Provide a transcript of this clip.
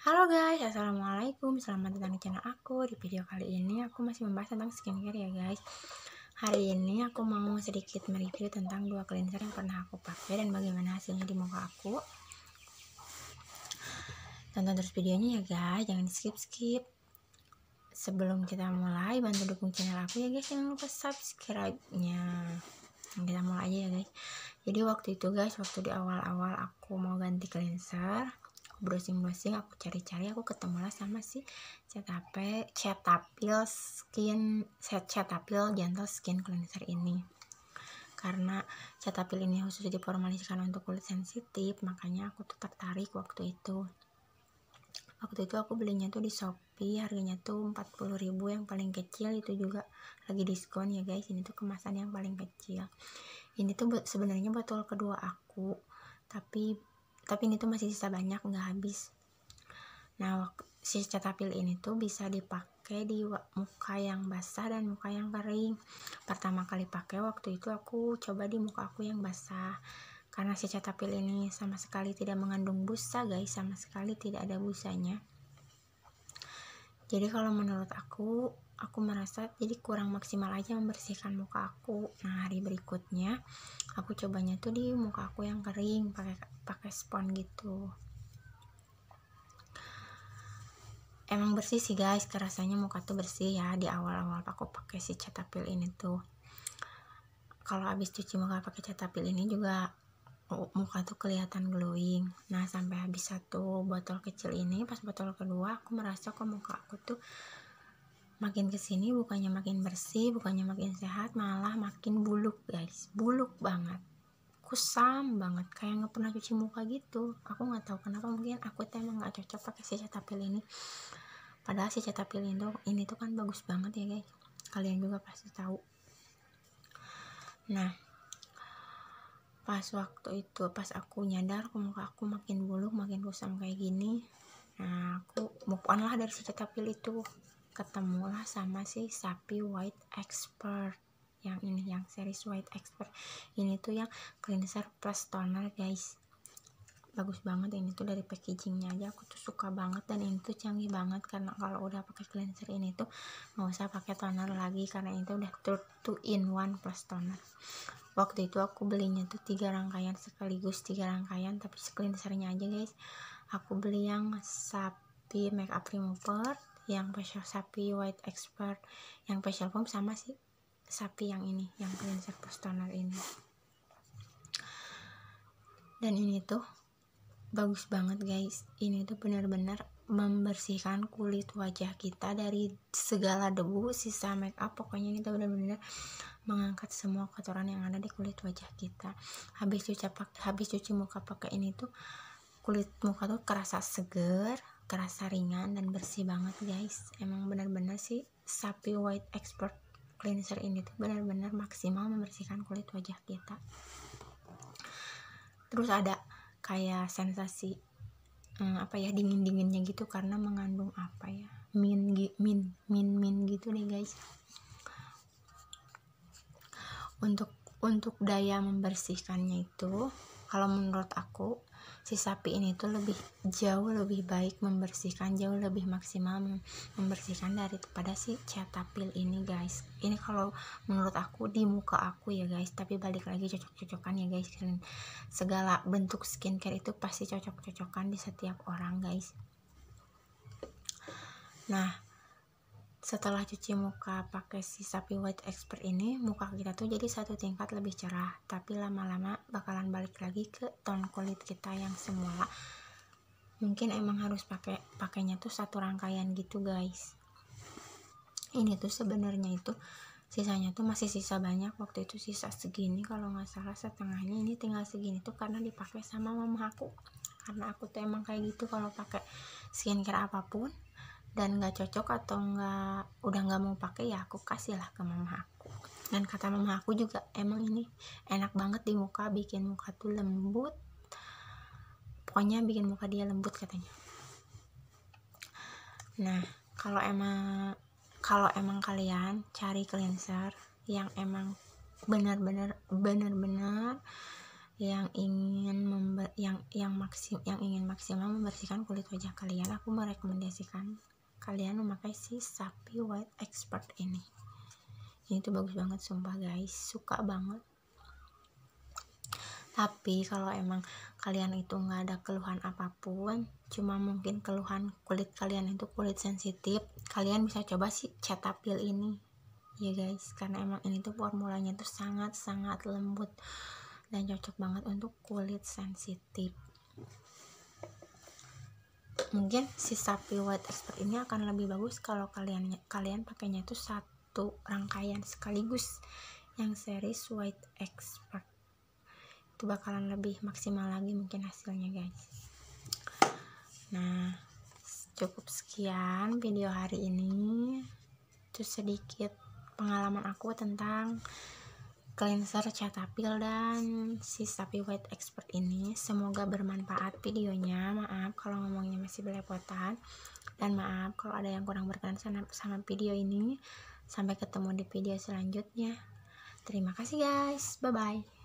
Halo guys, Assalamualaikum Selamat datang di channel aku Di video kali ini aku masih membahas tentang skincare ya guys Hari ini aku mau sedikit mereview tentang dua cleanser yang pernah aku pakai Dan bagaimana hasilnya di muka aku Tonton terus videonya ya guys, jangan di skip-skip Sebelum kita mulai, bantu dukung channel aku ya guys Jangan lupa subscribe-nya Kita mulai aja ya guys Jadi waktu itu guys, waktu di awal-awal aku mau ganti cleanser browsing-browsing aku cari-cari aku ketemulah sama si Cetape Cetaphil Skin Cetaphil Gentle Skin Cleanser ini karena Cetaphil ini khusus diformalisasikan untuk kulit sensitif makanya aku tuh tertarik waktu itu waktu itu aku belinya tuh di Shopee harganya tuh ribu yang paling kecil itu juga lagi diskon ya guys ini tuh kemasan yang paling kecil ini tuh sebenarnya botol kedua aku tapi tapi ini tuh masih sisa banyak nggak habis nah si catapil ini tuh bisa dipakai di muka yang basah dan muka yang kering pertama kali pakai waktu itu aku coba di muka aku yang basah karena si catapil ini sama sekali tidak mengandung busa guys sama sekali tidak ada busanya jadi kalau menurut aku aku merasa jadi kurang maksimal aja membersihkan muka aku nah hari berikutnya aku cobanya tuh di muka aku yang kering pakai pakai spons gitu emang bersih sih guys kerasanya muka tuh bersih ya di awal-awal aku pakai si catapil ini tuh kalau habis cuci muka pakai catapil ini juga Oh, muka tuh kelihatan glowing nah sampai habis satu botol kecil ini pas botol kedua aku merasa kok muka aku tuh makin kesini bukannya makin bersih bukannya makin sehat malah makin buluk guys buluk banget kusam banget kayak nggak pernah cuci muka gitu aku nggak tahu kenapa mungkin aku tuh emang nggak cocok pakai si catapil ini padahal si catapil ini tuh, ini tuh kan bagus banget ya guys kalian juga pasti tahu nah pas waktu itu pas aku nyadar aku muka aku makin buluk makin kusam kayak gini nah aku move on lah dari si cetapil itu ketemulah sama si sapi white expert yang ini yang series white expert ini tuh yang cleanser plus toner guys bagus banget ini tuh dari packagingnya aja aku tuh suka banget dan ini tuh canggih banget karena kalau udah pakai cleanser ini tuh nggak usah pakai toner lagi karena itu udah two in one plus toner waktu itu aku belinya tuh tiga rangkaian sekaligus tiga rangkaian tapi cleansernya aja guys aku beli yang sapi make up remover yang facial sapi white expert yang facial foam sama sih sapi yang ini yang cleanser post toner ini dan ini tuh bagus banget guys ini tuh bener-bener membersihkan kulit wajah kita dari segala debu sisa make up pokoknya ini benar-benar mengangkat semua kotoran yang ada di kulit wajah kita habis cuci pakai habis cuci muka pakai ini tuh kulit muka tuh kerasa seger kerasa ringan dan bersih banget guys emang benar-benar sih sapi white expert cleanser ini tuh benar-benar maksimal membersihkan kulit wajah kita terus ada kayak sensasi hmm, apa ya dingin dinginnya gitu karena mengandung apa ya min min min min gitu nih guys untuk untuk daya membersihkannya itu kalau menurut aku si sapi ini tuh lebih jauh lebih baik membersihkan jauh lebih maksimal membersihkan daripada si catapil ini guys ini kalau menurut aku di muka aku ya guys tapi balik lagi cocok-cocokan ya guys dan segala bentuk skincare itu pasti cocok-cocokan di setiap orang guys nah setelah cuci muka pakai si sapi white expert ini muka kita tuh jadi satu tingkat lebih cerah tapi lama-lama bakalan balik lagi ke tone kulit kita yang semula mungkin emang harus pakai pakainya tuh satu rangkaian gitu guys ini tuh sebenarnya itu sisanya tuh masih sisa banyak waktu itu sisa segini kalau nggak salah setengahnya ini tinggal segini tuh karena dipakai sama mama aku karena aku tuh emang kayak gitu kalau pakai skincare apapun dan nggak cocok atau nggak udah nggak mau pakai ya aku kasih lah ke mama aku dan kata mama aku juga emang ini enak banget di muka bikin muka tuh lembut pokoknya bikin muka dia lembut katanya nah kalau emang kalau emang kalian cari cleanser yang emang benar-benar benar-benar yang ingin member, yang yang maksim yang ingin maksimal membersihkan kulit wajah kalian aku merekomendasikan kalian memakai si sapi white expert ini ini tuh bagus banget sumpah guys suka banget tapi kalau emang kalian itu nggak ada keluhan apapun cuma mungkin keluhan kulit kalian itu kulit sensitif kalian bisa coba si cetapil ini ya guys karena emang ini tuh formulanya tuh sangat sangat lembut dan cocok banget untuk kulit sensitif mungkin si sapi white expert ini akan lebih bagus kalau kalian kalian pakainya itu satu rangkaian sekaligus yang series white expert itu bakalan lebih maksimal lagi mungkin hasilnya guys nah cukup sekian video hari ini itu sedikit pengalaman aku tentang cleanser catapil dan si sapi white expert ini semoga bermanfaat videonya maaf kalau masih belepotan dan maaf kalau ada yang kurang berkenan sama, sama video ini sampai ketemu di video selanjutnya terima kasih guys bye bye